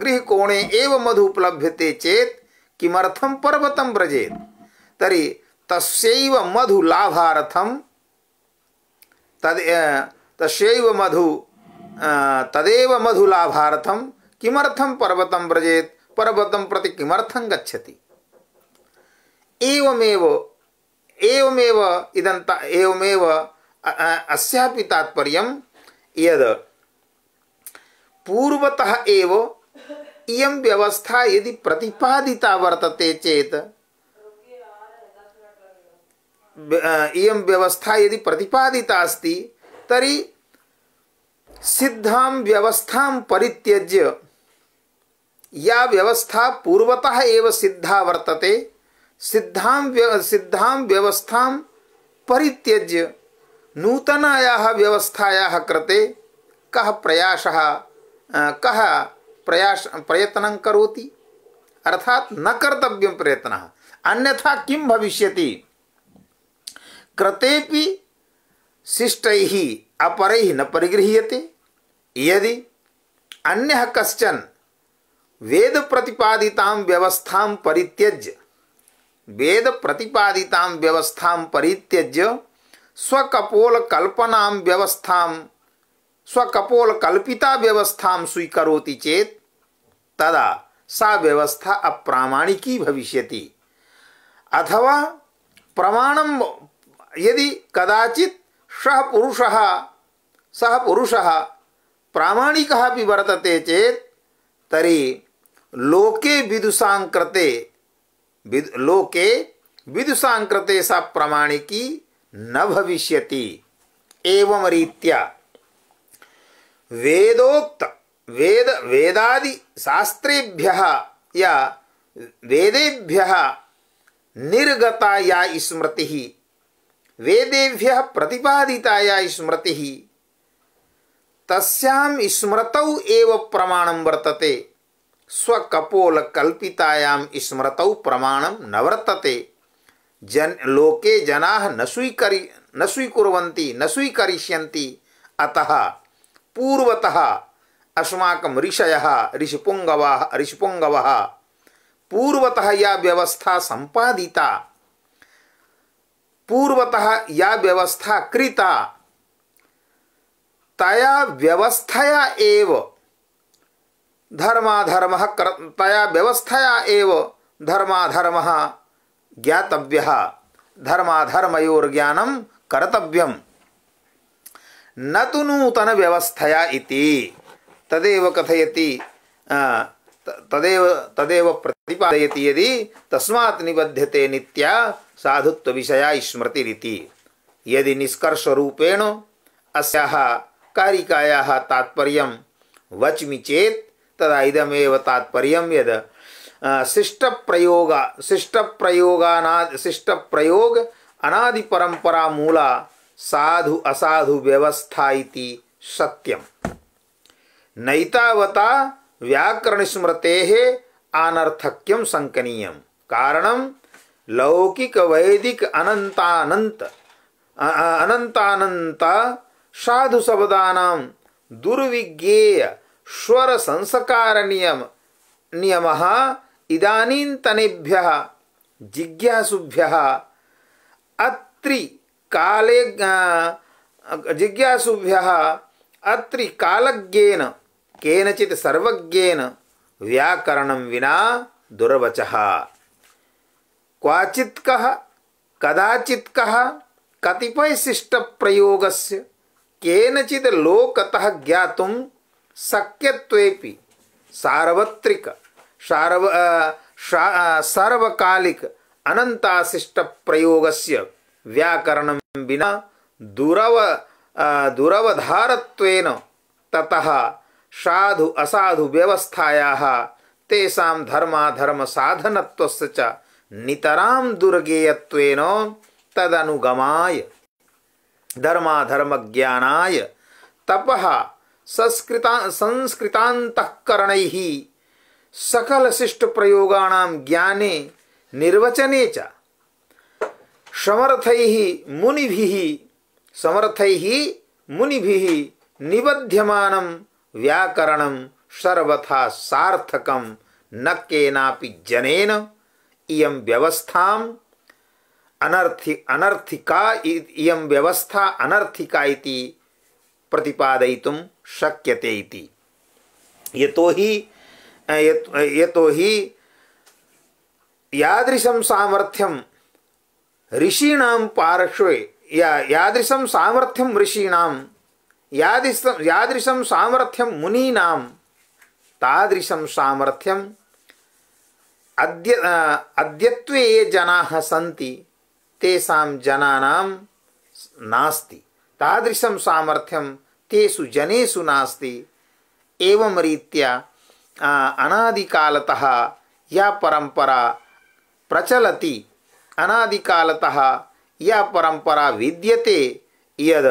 A: गृहकोणे एव मधु उपलभ्यते चेत् किमर्थं पर्वतं व्रजेत् तर्हि तस्यैव मधुलाभार्थं तद तस्यैव मधु तदेव मधुलाभार्थं किम पर्वत व्रजेत पर्वतं प्रति किमर्थं गच्छति एवमेव एवमेव इदन्त एवमेव अस्यापि तात्पर्यं यद् पूर्वतः एव इयं व्यवस्था यदि प्रतिपादिता वर्तते चेत् इयं व्यवस्था यदि प्रतिपादिता अस्ति तर्हि सिद्धां व्यवस्थां परित्यज्य या व्यवस्था पूर्वतः एव सिद्धा वर्तते सिद्धां सिद्धां व्यवस्थां परित्यज्य नूतनायाः व्यवस्थायाः कृते कः प्रयासः कः प्रयास प्रयत्नं करोति अर्थात न कर्तव्यं प्रयत्नः अन्यथा किं भविष्यति कृतेपि शिष्टैः अपरैः न परिगृह्यते यदि अन्यः कश्चन वेद प्रतिपादिताम व्यवस्था परित्यज्य वेद प्रतिपादिताम व्यवस्था परित्यज्य स्वकपोल कल्पना व्यवस्था स्वकपोल कल्पिता व्यवस्था स्वीकरोति चेत तदा सा व्यवस्था अप्रामाणिकी भविष्यति अथवा प्रमाण यदि कदाचित सह पुरुषः सह पुरुषः प्रामाणिकः प्रामाणिक वर्तते चेत तरी लोके विदुषाकृते विद, लोके विदुषाकृते सा प्रमाणिकी न भविष्य एवं रीत्या वेदोक्त वेद वेदादि शास्त्रेभ्य या वेदेभ्य निर्गता या स्मृति वेदेभ्य प्रतिपादिता या स्मृति तस्याम स्मृतौ एव प्रमाणं वर्तते स्वकपोलकल्पितायां स्मृतौ प्रमाणं न वर्तते जन लोके जनाः न स्वीकरि न स्वीकुर्वन्ति अतः पूर्वतः अस्माकं ऋषयः ऋषिपुङ्गवाः ऋषिपुङ्गवः पूर्वतः या व्यवस्था संपादिता पूर्वतः या व्यवस्था कृता तया व्यवस्थया एव धर्माधर्म तया व्यवस्थया एव धर्माधर्म ज्ञातव्य धर्माधर्मयोर्ज्ञानम कर्तव्यम न तो नूतन व्यवस्थया इति तदेव कथयति तदेव तदेव प्रतिपादयति यदि तस्मात् निबध्यते नित्या साधुत्व विषया स्मृतिरिति यदि निष्कर्ष रूपेण अस्याः कारिकायाः तात्पर्यं वच्मि चेत् तदा इदमेव यद शिष्ट प्रयोग शिष्ट प्रयोगाना शिष्ट प्रयोग अनादि परंपरा मूला साधु असाधु व्यवस्था इति सत्यम नैतावता व्याकरण स्मृते आनर्थक्यम संकनीयम कारणम लौकिक वैदिक अनंतानंत अनंतानंत साधु शब्दानाम दुर्विज्ञेय स्वर संस्कार नियम नियम इदानीन्तनेभ्यः जिज्ञासुभ्यः अत्रि काले जिज्ञासुभ्यः अत्रि कालज्ञेन केनचित् सर्वज्ञेन व्याकरणं विना दुर्वच क्वाचित् कः कदाचित् कः कतिपयशिष्टप्रयोगस्य केनचित् लोकतः ज्ञात ಸಖ್ಯತ್ವೇಪಿ ಸಾರ್ವತ್ರಿಕ ಸಾರ್ವ ಸಾರ್ವಕಾಲಿಕ ಅನಂತಾಶಿಷ್ಟ ಪ್ರಯೋಗಸ್ಯ ವ್ಯಾಕರಣ ವಿನ ದುರವ ದುರವಧಾರತ್ವೇನ ತತಃ ಸಾಧು ಅಸಾಧು ವ್ಯವಸ್ಥೆಯ ತೇಷಾಂ ಧರ್ಮಾಧರ್ಮ ಸಾಧನತ್ವಸ್ಯ ಚ ನಿತರಾಂ ದುರ್ಗೇಯತ್ವೇನ ತದನುಗಮಾಯ ಜ್ಞಾನಾಯ ತಪಃ संस्कृता संस्कृतांतकरण सकल शिष्ट प्रयोगाणाम ज्ञाने निर्वचने च समर्थैः मुनिभिः मुनि मुनिभिः निबध्यमानं व्याकरणं सर्वथा सार्थकं न केनापि जनेन इयं व्यवस्थाम् अनर्थि अनर्थिका इयं व्यवस्था अनर्थिका इति प्रतिपादयितुं शक्यते इति ये तो ही ये तो ही यादृशं सामर्थ्यम ऋषीणां पार्श्वे या यादृशं सामर्थ्यम ऋषीणां यादृश यादृशं सामर्थ्यं मुनीनां तादृशं सामर्थ्यम अद्य अद्यत्वे ये जना सी तेसाम जनानाम नास्ति तादृशम सामर्थ्यम तेसु जनेषु नास्ति एवं रीत्या अनादिकालतः या परंपरा प्रचलति अनादिकालतः या परंपरा विद्यते यद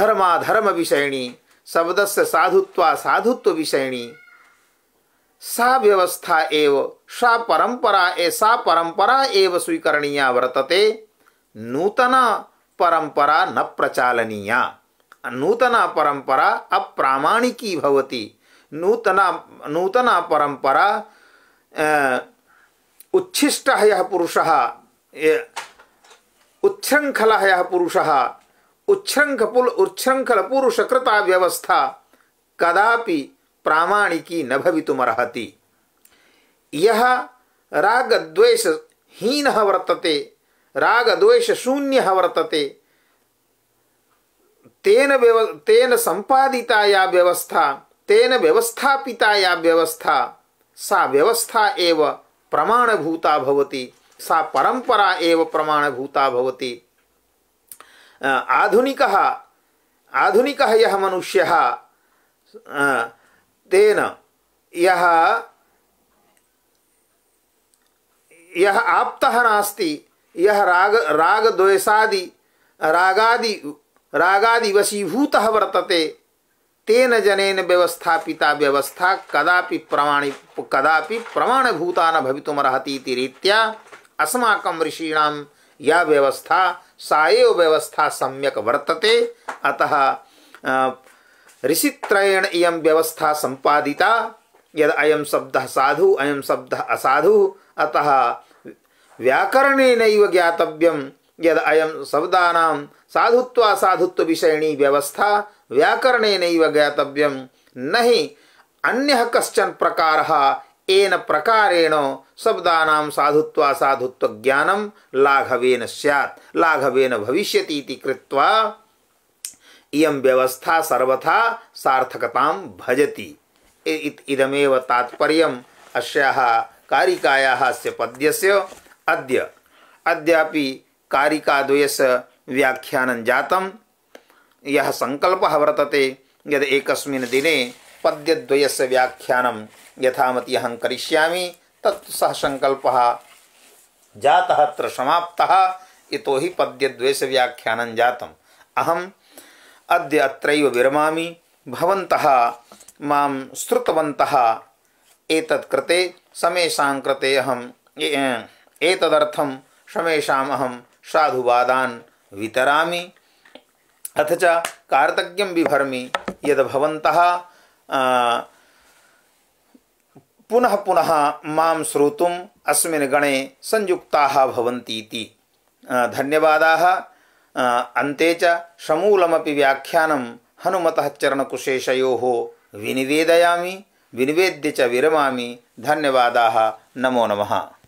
A: धर्माधर्म विषयणी शब्दस्य साधुत्वा साधुत्व विषयणी सा व्यवस्था एव सा परंपरा ऐसा परंपरा एव स्वीकरणीया वर्तते नूतना परंपरा न प्रचालनीया नूतना परंपरा अप्रामाणिकी भवती नूतना नूतना परंपरा उच्छिष्ट यह पुरुष यः पुरुषः उच्छृङ्खलः यः उच्छृंखल पुरुष कृता व्यवस्था कदापि प्रामाणिकी न भवितुमर्हति यः रागद्वेषहीनः वर्तते रागद्वेषशून्यः वर्तते तेन व्यव तेन संपादिता या व्यवस्था तेन व्यवस्थापिता या व्यवस्था सा व्यवस्था एव प्रमाणभूता भवति सा परंपरा एव प्रमाणभूता भवति आधुनिकः आधुनिकः यः मनुष्यः तेन यः यः आप्तः नास्ति यः राग रागद्वेषादि रागादि रागादिवशीभूत वर्तते तेन जनेन व्यवस्थापिता व्यवस्था कदापि प्रमाणि कदापि प्रमाणभूता न भवितुमर्हति इति रीत्या अस्माकं ऋषीणां या व्यवस्था सा एव व्यवस्था सम्यक् वर्तते अतः ऋषित्रयेण इयं व्यवस्था सम्पादिता यद् अयं शब्दः साधु अयं शब्दः असाधु अतः व्याकरणेनैव ज्ञातव्यं यद अयम शब्दानां साधुत्व असाधुत्व विषयणी व्यवस्था व्याकरणेनैव ज्ञातव्यं ज्ञातव्यम हि अन्यः कश्चन प्रकारः एन प्रकारेण शब्दानां साधुत्व असाधुत्व ज्ञानं लाघवेन स्यात् लाघवेन भविष्यति इति कृत्वा इयं व्यवस्था सर्वथा सार्थकतां भजति इदमेव तात्पर्यम् अस्याः कारिकायाः अस्य पद्यस्य अद्य अद्यापि कारिकाद्वयस्य व्याख्यानं जातं यः सङ्कल्पः वर्तते यद् एकस्मिन् दिने पद्यद्वयस्य व्याख्यानं यथामति अहं करिष्यामि तत् सः सङ्कल्पः जातः अत्र समाप्तः यतो अहम पद्यद्वयस्य व्याख्यानं जातम् अहम् अद्य अत्रैव विरमामि भवन्तः मां श्रुतवन्तः एतत् कृते समेषां कृते अहम् एतदर्थं समेषाम् अहं साधुवादान् वितरामि अथ च कार्तज्ञं बिभर्मि यद्भवन्तः पुनः पुनः मां श्रोतुम् अस्मिन् गणे संयुक्ताः भवन्ति इति धन्यवादाः अन्ते च समूलमपि व्याख्यानं हनुमतः चरणकुशेषयोः विनिवेदयामि विनिवेद्य च विरमामि धन्यवादाः नमो नमः